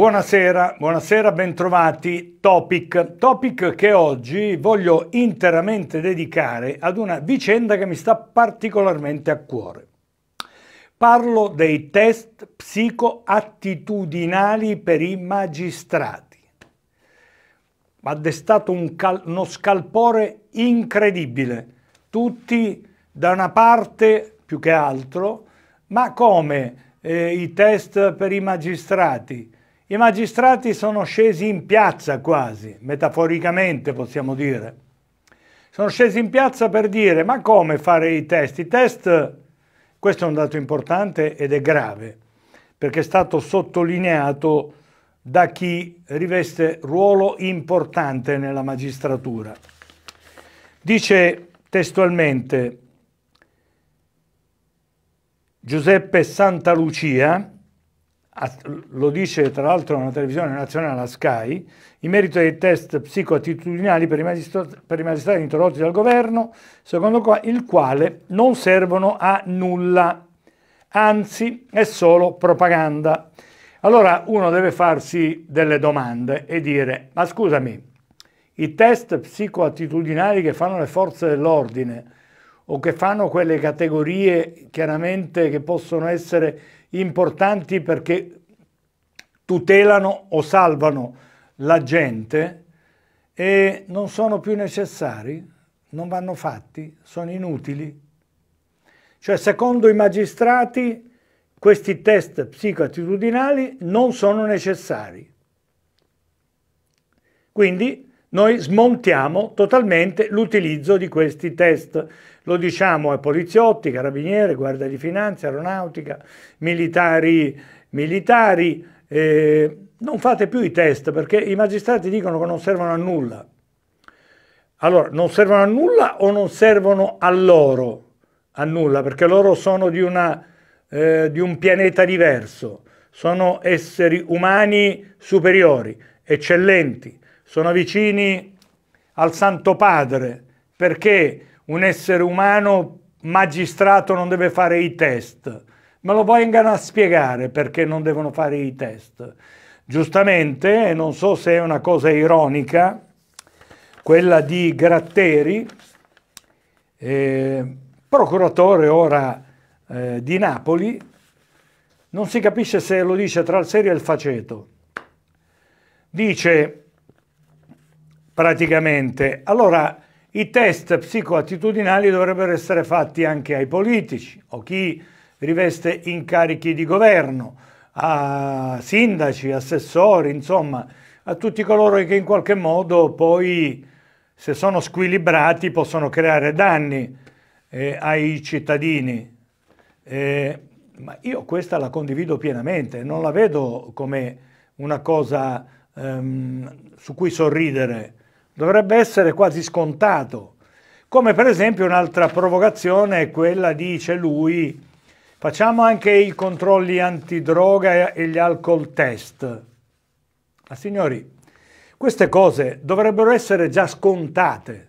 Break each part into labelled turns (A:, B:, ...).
A: Buonasera, buonasera, bentrovati. Topic. Topic che oggi voglio interamente dedicare ad una vicenda che mi sta particolarmente a cuore. Parlo dei test psicoattitudinali per i magistrati. Ha destato un uno scalpore incredibile. Tutti da una parte più che altro, ma come eh, i test per i magistrati? I magistrati sono scesi in piazza quasi, metaforicamente possiamo dire. Sono scesi in piazza per dire ma come fare i test? I test, questo è un dato importante ed è grave, perché è stato sottolineato da chi riveste ruolo importante nella magistratura. Dice testualmente Giuseppe Santalucia, lo dice tra l'altro una televisione nazionale, la Sky, in merito ai test psicoattitudinali per i, per i magistrati introdotti dal governo, secondo qua, il quale non servono a nulla, anzi è solo propaganda. Allora uno deve farsi delle domande e dire, ma scusami, i test psicoattitudinali che fanno le forze dell'ordine, o che fanno quelle categorie chiaramente che possono essere importanti perché tutelano o salvano la gente e non sono più necessari, non vanno fatti, sono inutili. Cioè, secondo i magistrati, questi test psicoattitudinali non sono necessari. Quindi noi smontiamo totalmente l'utilizzo di questi test. Lo diciamo ai poliziotti, carabinieri, guardia di finanza, aeronautica, militari, militari eh, non fate più i test perché i magistrati dicono che non servono a nulla. Allora, non servono a nulla o non servono a loro? A nulla, perché loro sono di, una, eh, di un pianeta diverso, sono esseri umani superiori, eccellenti, sono vicini al Santo Padre, perché un essere umano magistrato non deve fare i test. Me lo vengano a spiegare perché non devono fare i test. Giustamente, e non so se è una cosa ironica, quella di Gratteri, eh, procuratore ora eh, di Napoli, non si capisce se lo dice tra il serio e il faceto. Dice praticamente. Allora, i test psicoattitudinali dovrebbero essere fatti anche ai politici o chi riveste incarichi di governo, a sindaci, assessori, insomma, a tutti coloro che in qualche modo poi, se sono squilibrati, possono creare danni eh, ai cittadini. Eh, ma io questa la condivido pienamente, non la vedo come una cosa ehm, su cui sorridere dovrebbe essere quasi scontato. Come per esempio un'altra provocazione è quella, dice lui, facciamo anche i controlli antidroga e gli alcol test. Ma signori, queste cose dovrebbero essere già scontate.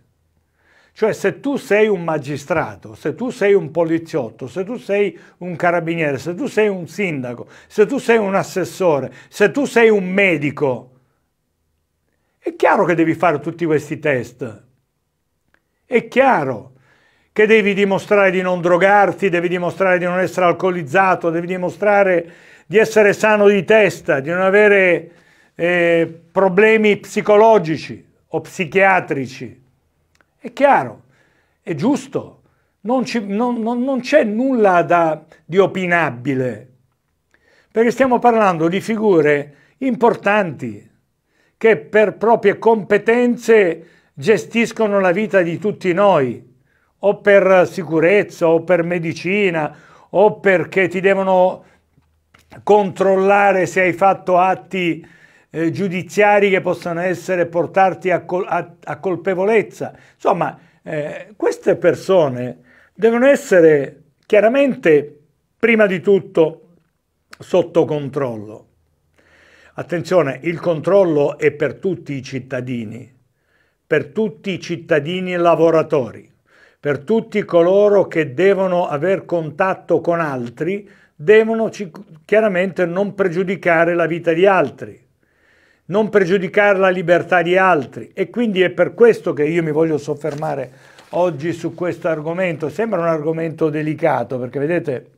A: Cioè se tu sei un magistrato, se tu sei un poliziotto, se tu sei un carabiniere, se tu sei un sindaco, se tu sei un assessore, se tu sei un medico, chiaro che devi fare tutti questi test. È chiaro che devi dimostrare di non drogarti, devi dimostrare di non essere alcolizzato, devi dimostrare di essere sano di testa, di non avere eh, problemi psicologici o psichiatrici. È chiaro, è giusto, non, c'è nulla da, di opinabile, perché stiamo parlando di figure importanti, che per proprie competenze gestiscono la vita di tutti noi, o per sicurezza, o per medicina, o perché ti devono controllare se hai fatto atti eh, giudiziari che possano essere portati a, col a, a colpevolezza. Insomma, eh, queste persone devono essere chiaramente, prima di tutto, sotto controllo. Attenzione, il controllo è per tutti i cittadini, per tutti i cittadini lavoratori, per tutti coloro che devono aver contatto con altri, devono chiaramente non pregiudicare la vita di altri, non pregiudicare la libertà di altri. E quindi è per questo che io mi voglio soffermare oggi su questo argomento. Sembra un argomento delicato, perché vedete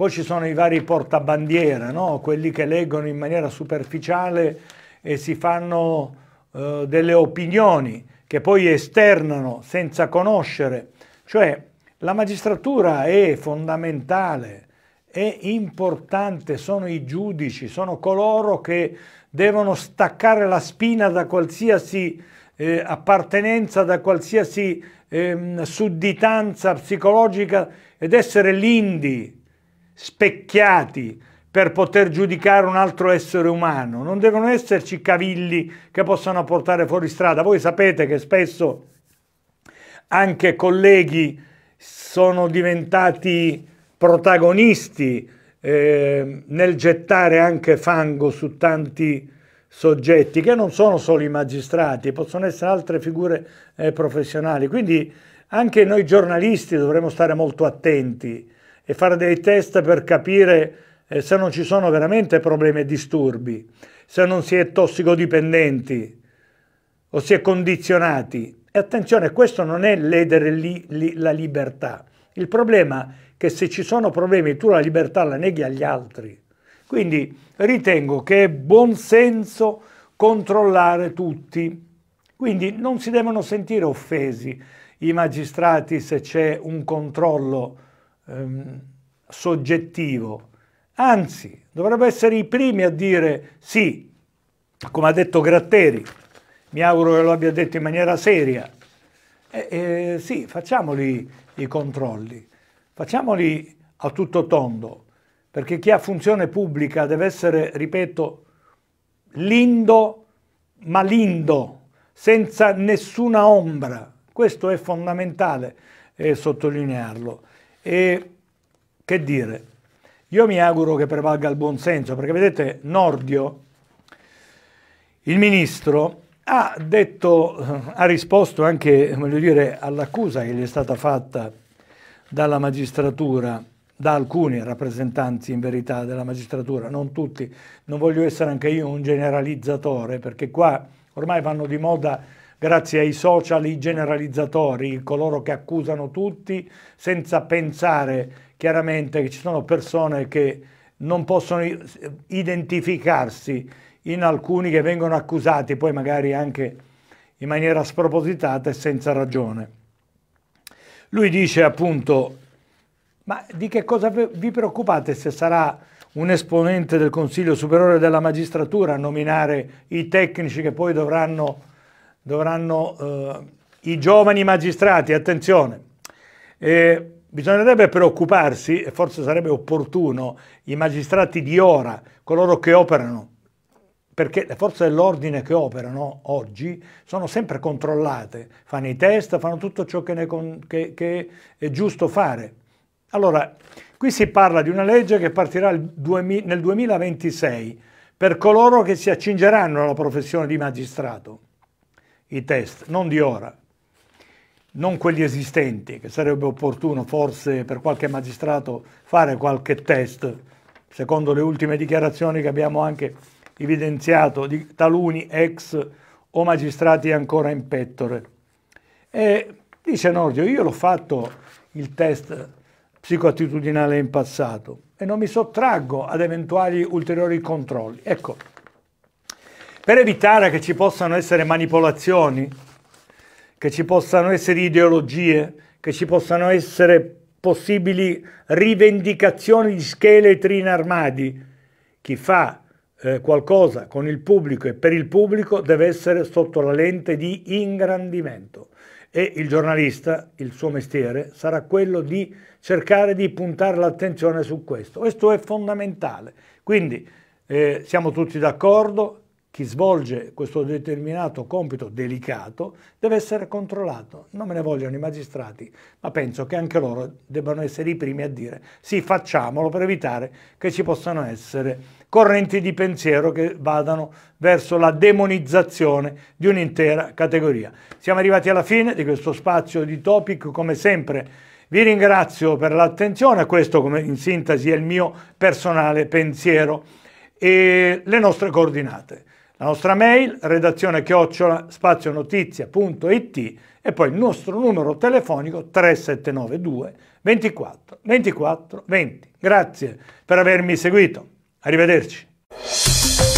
A: poi ci sono i vari portabandiera, no? quelli che leggono in maniera superficiale e si fanno eh, delle opinioni che poi esternano senza conoscere. Cioè la magistratura è fondamentale, è importante, sono i giudici, sono coloro che devono staccare la spina da qualsiasi eh, appartenenza, da qualsiasi eh, sudditanza psicologica ed essere lindi specchiati per poter giudicare un altro essere umano, non devono esserci cavilli che possano portare fuori strada. Voi sapete che spesso anche colleghi sono diventati protagonisti eh, nel gettare anche fango su tanti soggetti che non sono solo i magistrati, possono essere altre figure eh, professionali. Quindi anche noi giornalisti dovremmo stare molto attenti e fare dei test per capire eh, se non ci sono veramente problemi e disturbi, se non si è tossicodipendenti o si è condizionati. E attenzione, questo non è ledere li, li, la libertà. Il problema è che se ci sono problemi tu la libertà la neghi agli altri. Quindi ritengo che è buon senso controllare tutti. Quindi non si devono sentire offesi i magistrati se c'è un controllo ehm, soggettivo, anzi dovrebbero essere i primi a dire sì, come ha detto Gratteri, mi auguro che lo abbia detto in maniera seria, eh, eh, sì, facciamoli i controlli, facciamoli a tutto tondo, perché chi ha funzione pubblica deve essere, ripeto, lindo, ma lindo, senza nessuna ombra. Questo è fondamentale eh, sottolinearlo. E che dire, io mi auguro che prevalga il buonsenso, perché vedete Nordio, il ministro, ha detto, ha risposto anche, dire, all'accusa che gli è stata fatta dalla magistratura, da alcuni rappresentanti in verità della magistratura, non tutti, non voglio essere anche io un generalizzatore, perché qua ormai vanno di moda grazie ai social, i generalizzatori, coloro che accusano tutti, senza pensare chiaramente che ci sono persone che non possono identificarsi in alcuni che vengono accusati, poi magari anche in maniera spropositata e senza ragione. Lui dice appunto, ma di che cosa vi preoccupate se sarà un esponente del Consiglio Superiore della Magistratura a nominare i tecnici che poi dovranno dovranno eh, i giovani magistrati, attenzione, eh, bisognerebbe preoccuparsi, e forse sarebbe opportuno, i magistrati di ora, coloro che operano, perché le forze dell'ordine che operano oggi sono sempre controllate, fanno i test, fanno tutto ciò che, con, che, che è giusto fare. Allora, qui si parla di una legge che partirà nel 2026 per coloro che si accingeranno alla professione di magistrato i test, non di ora, non quelli esistenti, che sarebbe opportuno forse per qualche magistrato fare qualche test, secondo le ultime dichiarazioni che abbiamo anche evidenziato di taluni ex o magistrati ancora in pettore. E dice Nordio, io l'ho fatto il test psicoattitudinale in passato e non mi sottraggo ad eventuali ulteriori controlli. Ecco, per evitare che ci possano essere manipolazioni, che ci possano essere ideologie, che ci possano essere possibili rivendicazioni di scheletri in armadi, chi fa eh, qualcosa con il pubblico e per il pubblico deve essere sotto la lente di ingrandimento e il giornalista, il suo mestiere, sarà quello di cercare di puntare l'attenzione su questo. Questo è fondamentale. Quindi eh, siamo tutti d'accordo, chi svolge questo determinato compito delicato deve essere controllato. Non me ne vogliono i magistrati, ma penso che anche loro debbano essere i primi a dire sì, facciamolo per evitare che ci possano essere correnti di pensiero che vadano verso la demonizzazione di un'intera categoria. Siamo arrivati alla fine di questo spazio di topic, come sempre. Vi ringrazio per l'attenzione, questo come in sintesi è il mio personale pensiero e le nostre coordinate la nostra mail, redazione chiocciola spazionotizia.it e poi il nostro numero telefonico 3792 24 24 20. Grazie per avermi seguito. Arrivederci.